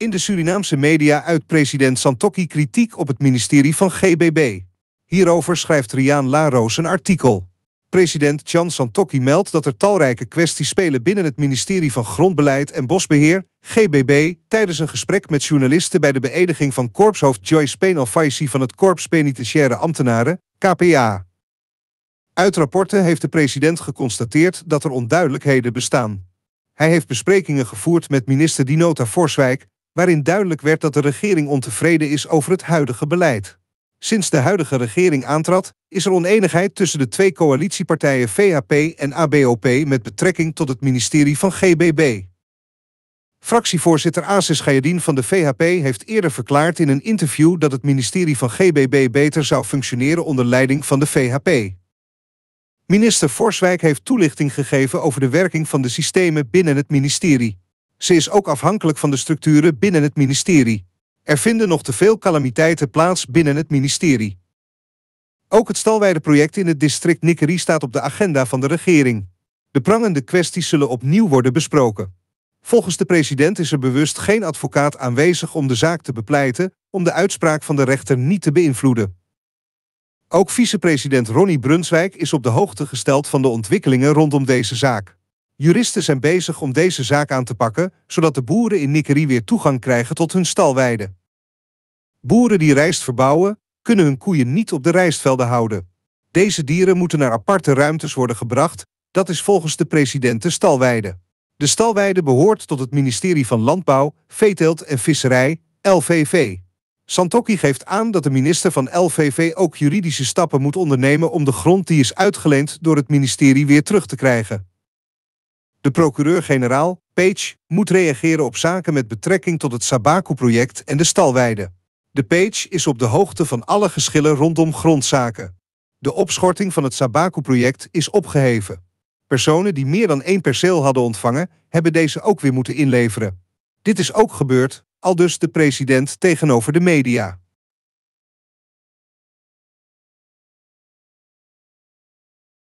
in de Surinaamse media uit president Santokki kritiek op het ministerie van GBB. Hierover schrijft Riaan Laroos een artikel. President Chan Santokki meldt dat er talrijke kwesties spelen binnen het ministerie van Grondbeleid en Bosbeheer, GBB, tijdens een gesprek met journalisten bij de beëdiging van korpshoofd Joyce Penalfaisi van het Korps Penitentiaire Ambtenaren, KPA. Uit rapporten heeft de president geconstateerd dat er onduidelijkheden bestaan. Hij heeft besprekingen gevoerd met minister Dinota Forswijk, waarin duidelijk werd dat de regering ontevreden is over het huidige beleid. Sinds de huidige regering aantrad, is er oneenigheid tussen de twee coalitiepartijen VHP en ABOP met betrekking tot het ministerie van GBB. Fractievoorzitter Asis Gayadin van de VHP heeft eerder verklaard in een interview dat het ministerie van GBB beter zou functioneren onder leiding van de VHP. Minister Forswijk heeft toelichting gegeven over de werking van de systemen binnen het ministerie. Ze is ook afhankelijk van de structuren binnen het ministerie. Er vinden nog te veel calamiteiten plaats binnen het ministerie. Ook het stalweideproject in het district Nikkerie staat op de agenda van de regering. De prangende kwesties zullen opnieuw worden besproken. Volgens de president is er bewust geen advocaat aanwezig om de zaak te bepleiten, om de uitspraak van de rechter niet te beïnvloeden. Ook vicepresident Ronnie Brunswijk is op de hoogte gesteld van de ontwikkelingen rondom deze zaak. Juristen zijn bezig om deze zaak aan te pakken, zodat de boeren in Nikkerie weer toegang krijgen tot hun stalweiden. Boeren die rijst verbouwen, kunnen hun koeien niet op de rijstvelden houden. Deze dieren moeten naar aparte ruimtes worden gebracht, dat is volgens de president de stalweide. De stalweide behoort tot het ministerie van Landbouw, Veeteelt en Visserij, LVV. Santokki geeft aan dat de minister van LVV ook juridische stappen moet ondernemen om de grond die is uitgeleend door het ministerie weer terug te krijgen. De procureur-generaal, Page, moet reageren op zaken met betrekking tot het Sabaku-project en de stalweide. De Page is op de hoogte van alle geschillen rondom grondzaken. De opschorting van het Sabaku-project is opgeheven. Personen die meer dan één perceel hadden ontvangen, hebben deze ook weer moeten inleveren. Dit is ook gebeurd, aldus de president tegenover de media.